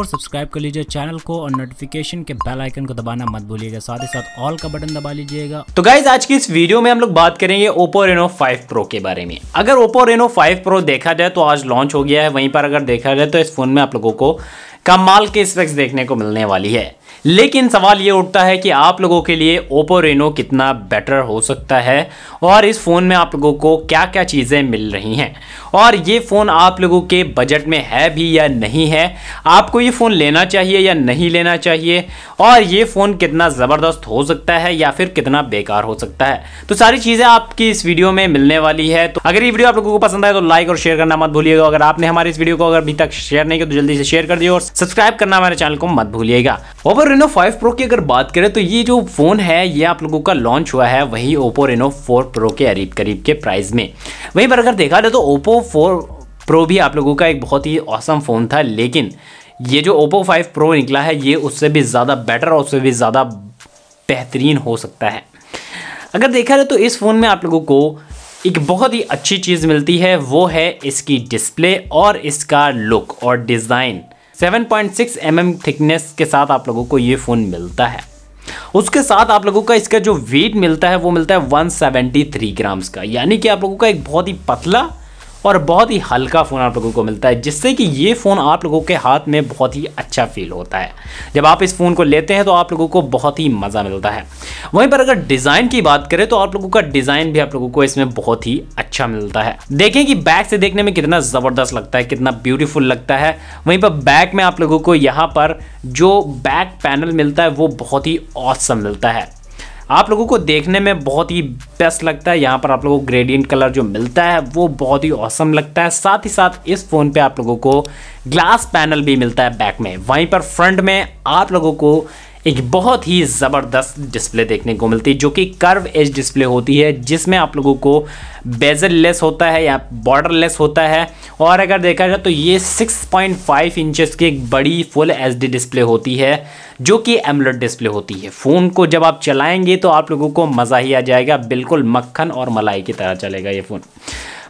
और सब्सक्राइब कर लीजिए चैनल को और नोटिफिकेशन के बेल आइकन को दबाना मत भूलिएगा साथ ही साथ ऑल का बटन दबा लीजिएगा तो गाइज आज की इस वीडियो में हम लोग बात करेंगे ओप्पो रेनो 5 प्रो के बारे में अगर ओप्पो रेनो 5 प्रो देखा जाए तो आज लॉन्च हो गया है वहीं पर अगर देखा जाए तो इस फोन में आप लोगों को कमाल के स्पेक्स देखने को मिलने वाली है लेकिन सवाल ये उठता है कि आप लोगों के लिए ओप्पो रेनो कितना बेटर हो सकता है और इस फ़ोन में आप लोगों को क्या क्या चीज़ें मिल रही हैं और ये फ़ोन आप लोगों के बजट में है भी या नहीं है आपको ये फ़ोन लेना चाहिए या नहीं लेना चाहिए और ये फ़ोन कितना ज़बरदस्त हो सकता है या फिर कितना बेकार हो सकता है तो सारी चीज़ें आपकी इस वीडियो में मिलने वाली है तो अगर ये वीडियो आप लोगों को पसंद आए तो लाइक और शेयर करना मत भूलिएगा अगर आपने हमारे इस वीडियो को अगर अभी तक शेयर नहीं किया तो जल्दी से शेयर कर दिए और सब्सक्राइब करना हमारे चैनल को मत भूलिएगा ओपो रेनो 5 प्रो की अगर बात करें तो ये जो फ़ोन है ये आप लोगों का लॉन्च हुआ है वही ओप्पो रेनो 4 प्रो के करीब करीब के प्राइस में वहीं पर अगर देखा जाए तो ओप्पो 4 प्रो भी आप लोगों का एक बहुत ही औसम फ़ोन था लेकिन ये जो ओपो 5 प्रो निकला है ये उससे भी ज़्यादा बेटर और उससे भी ज़्यादा बेहतरीन हो सकता है अगर देखा जाए तो इस फ़ोन में आप लोगों को एक बहुत ही अच्छी चीज़ मिलती है वो है इसकी डिस्प्ले और इसका लुक और डिज़ाइन 7.6 पॉइंट mm थिकनेस के साथ आप लोगों को ये फ़ोन मिलता है उसके साथ आप लोगों का इसका जो वेट मिलता है वो मिलता है 173 ग्राम्स का यानी कि आप लोगों का एक बहुत ही पतला और बहुत ही हल्का फ़ोन आप लोगों को मिलता है जिससे कि ये फ़ोन आप लोगों के हाथ में बहुत ही अच्छा फील होता है जब आप इस फ़ोन को लेते हैं तो आप लोगों को बहुत ही मज़ा मिलता है वहीं पर अगर डिज़ाइन की बात करें तो आप लोगों का डिज़ाइन भी आप लोगों को इसमें बहुत ही अच्छा मिलता है देखें कि बैक से देखने में कितना ज़बरदस्त लगता है कितना ब्यूटीफुल लगता है वहीं पर बैक में आप लोगों को यहाँ पर जो बैक पैनल मिलता है वो बहुत ही औसम मिलता है आप लोगों को देखने में बहुत ही बेस्ट लगता है यहाँ पर आप लोगों को ग्रेडियंट कलर जो मिलता है वो बहुत ही औसम लगता है साथ ही साथ इस फ़ोन पे आप लोगों को ग्लास पैनल भी मिलता है बैक में वहीं पर फ्रंट में आप लोगों को एक बहुत ही ज़बरदस्त डिस्प्ले देखने को मिलती है जो कि कर्व एज डिस्प्ले होती है जिसमें आप लोगों को बेजल लेस होता है या बॉर्डर लेस होता है और अगर देखा जाए तो ये 6.5 इंचेस की एक बड़ी फुल एच डिस्प्ले होती है जो कि एमलेट डिस्प्ले होती है फ़ोन को जब आप चलाएँगे तो आप लोगों को मज़ा ही आ जाएगा बिल्कुल मक्खन और मलाई की तरह चलेगा ये फ़ोन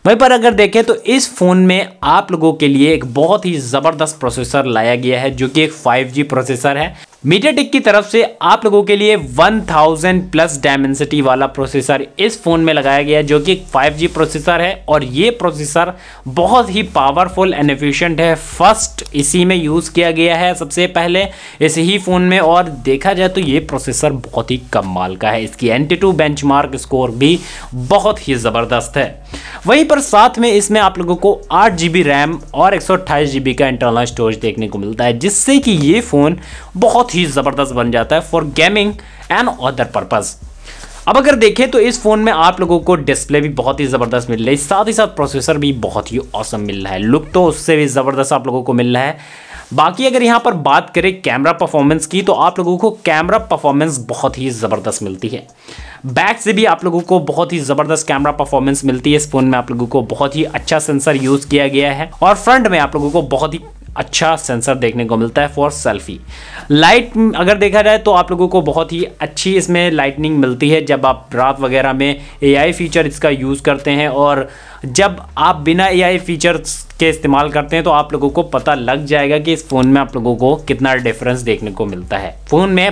वहीं पर अगर देखें तो इस फ़ोन में आप लोगों के लिए एक बहुत ही ज़बरदस्त प्रोसेसर लाया गया है जो कि एक 5G प्रोसेसर है मीडिया टेक की तरफ से आप लोगों के लिए 1000 प्लस डायमेंसिटी वाला प्रोसेसर इस फ़ोन में लगाया गया है जो कि 5G प्रोसेसर है और ये प्रोसेसर बहुत ही पावरफुल एंड एफिशिएंट है फर्स्ट इसी में यूज़ किया गया है सबसे पहले इस ही फ़ोन में और देखा जाए तो ये प्रोसेसर बहुत ही कम माल का है इसकी एन टी टू स्कोर भी बहुत ही ज़बरदस्त है वहीं पर साथ में इसमें आप लोगों को आठ जी रैम और एक का इंटरनल स्टोरेज देखने को मिलता है जिससे कि ये फ़ोन बहुत ही ज़बरदस्त बन जाता है for gaming and other purpose अब अगर देखें तो इस फ़ोन में आप लोगों को डिस्प्ले भी बहुत ही ज़बरदस्त मिल रही है साथ ही साथ प्रोसेसर भी बहुत ही औसम मिल रहा है लुक तो उससे भी ज़बरदस्त आप लोगों को मिल रहा है बाकी अगर यहाँ पर बात करें कैमरा परफॉर्मेंस की तो आप लोगों को कैमरा परफॉर्मेंस बहुत ही ज़बरदस्त मिलती है बैक से भी आप लोगों को बहुत ही ज़बरदस्त कैमरा परफॉर्मेंस मिलती है इस फ़ोन में आप लोगों को बहुत ही अच्छा सेंसर यूज़ किया गया है और फ्रंट में आप लोगों को बहुत ही अच्छा सेंसर देखने को मिलता है फॉर सेल्फी लाइट अगर देखा जाए तो आप लोगों को बहुत ही अच्छी इसमें लाइटनिंग मिलती है जब आप रात वगैरह में एआई फीचर इसका यूज़ करते हैं और जब आप बिना एआई फीचर्स के इस्तेमाल करते हैं तो आप लोगों को पता लग जाएगा कि इस फ़ोन में आप लोगों को कितना डिफरेंस देखने को मिलता है फ़ोन में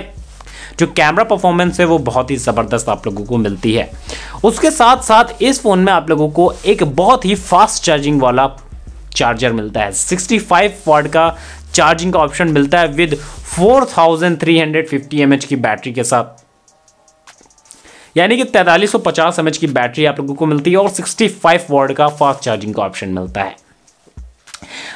जो कैमरा परफॉर्मेंस है वो बहुत ही ज़बरदस्त आप लोगों को मिलती है उसके साथ साथ इस फ़ोन में आप लोगों को एक बहुत ही फास्ट चार्जिंग वाला चार्जर मिलता है 65 फाइव का चार्जिंग का ऑप्शन मिलता है विद 4350 एमएच की बैटरी के साथ यानी कि 4350 एमएच की बैटरी आप लोगों को मिलती है और 65 वॉट का फास्ट चार्जिंग का ऑप्शन मिलता है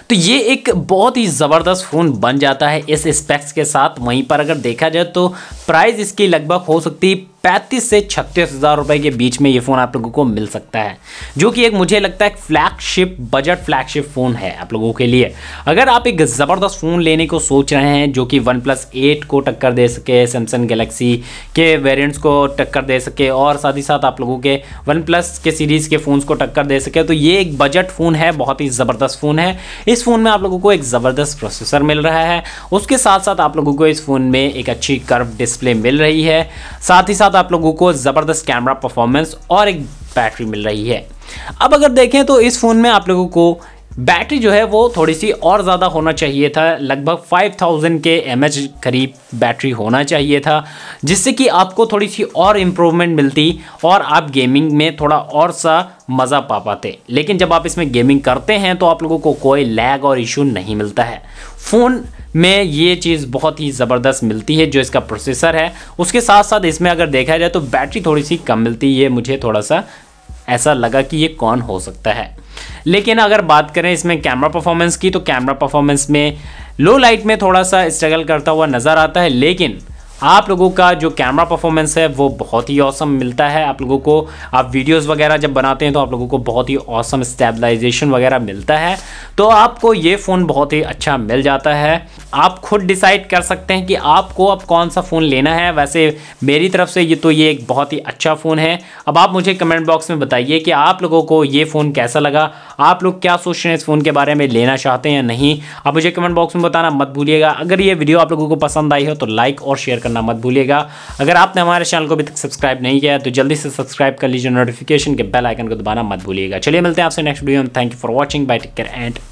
तो ये एक बहुत ही ज़बरदस्त फ़ोन बन जाता है इस स्पेक्स के साथ वहीं पर अगर देखा जाए तो प्राइस इसकी लगभग हो सकती है पैंतीस से छत्तीस हज़ार रुपये के बीच में ये फ़ोन आप लोगों को मिल सकता है जो कि एक मुझे लगता है फ्लैगशिप बजट फ्लैगशिप फ़ोन है आप लोगों के लिए अगर आप एक ज़बरदस्त फ़ोन लेने को सोच रहे हैं जो कि वन प्लस एट को टक्कर दे सके सैमसंग गलेक्सी के वेरियंट्स को टक्कर दे सके और साथ ही साथ आप लोगों के वन प्लस के सीरीज़ के फ़ोन्स को टक्कर दे सके तो ये एक बजट फ़ोन है बहुत ही ज़बरदस्त फ़ोन है इस फ़ोन में आप लोगों को एक ज़बरदस्त प्रोसेसर मिल रहा है उसके साथ साथ आप लोगों को इस फ़ोन में एक अच्छी कर्व डिस्प्ले मिल रही है साथ ही साथ साथ आप लोगों को ज़बरदस्त कैमरा परफॉर्मेंस और एक बैटरी मिल रही है अब अगर देखें तो इस फ़ोन में आप लोगों को बैटरी जो है वो थोड़ी सी और ज़्यादा होना चाहिए था लगभग 5000 के एम करीब बैटरी होना चाहिए था जिससे कि आपको थोड़ी सी और इम्प्रूवमेंट मिलती और आप गेमिंग में थोड़ा और सा मज़ा पा पाते लेकिन जब आप इसमें गेमिंग करते हैं तो आप लोगों को कोई लैग और इशू नहीं मिलता है फ़ोन में ये चीज़ बहुत ही ज़बरदस्त मिलती है जो इसका प्रोसेसर है उसके साथ साथ इसमें अगर देखा जाए तो बैटरी थोड़ी सी कम मिलती है ये मुझे थोड़ा सा ऐसा लगा कि ये कौन हो सकता है लेकिन अगर बात करें इसमें कैमरा परफॉर्मेंस की तो कैमरा परफॉर्मेंस में लो लाइट में थोड़ा सा स्ट्रगल करता हुआ नज़र आता है लेकिन आप लोगों का जो कैमरा परफॉर्मेंस है वो बहुत ही औसम मिलता है आप लोगों को आप वीडियोस वगैरह जब बनाते हैं तो आप लोगों को बहुत ही औसम स्टेबलाइजेशन वगैरह मिलता है तो आपको ये फ़ोन बहुत ही अच्छा मिल जाता है आपको खुद डिसाइड कर सकते हैं कि आपको अब कौन सा फ़ोन लेना है वैसे मेरी तरफ से ये तो ये एक बहुत ही अच्छा फ़ोन है अब आप मुझे कमेंट बॉक्स में बताइए कि आप लोगों को ये फ़ोन कैसा लगा आप लोग क्या सोच रहे हैं इस फ़ोन के बारे में लेना चाहते हैं या नहीं आप मुझे कमेंट बॉक्स में बताना मत भूलिएगा अगर ये वीडियो आप लोगों को पसंद आई हो तो लाइक और शेयर करना मत भूलिएगा अगर आपने हमारे चैनल को अभी तक सब्सक्राइब नहीं किया तो जल्दी से सब्सक्राइब कर लीजिए नोटिफिकेशन के बेल आइकन को दबाना मत भूलिएगा चलिए मिलते हैं आपसे नेक्स्ट वीडियो में thank you for watching bye take care and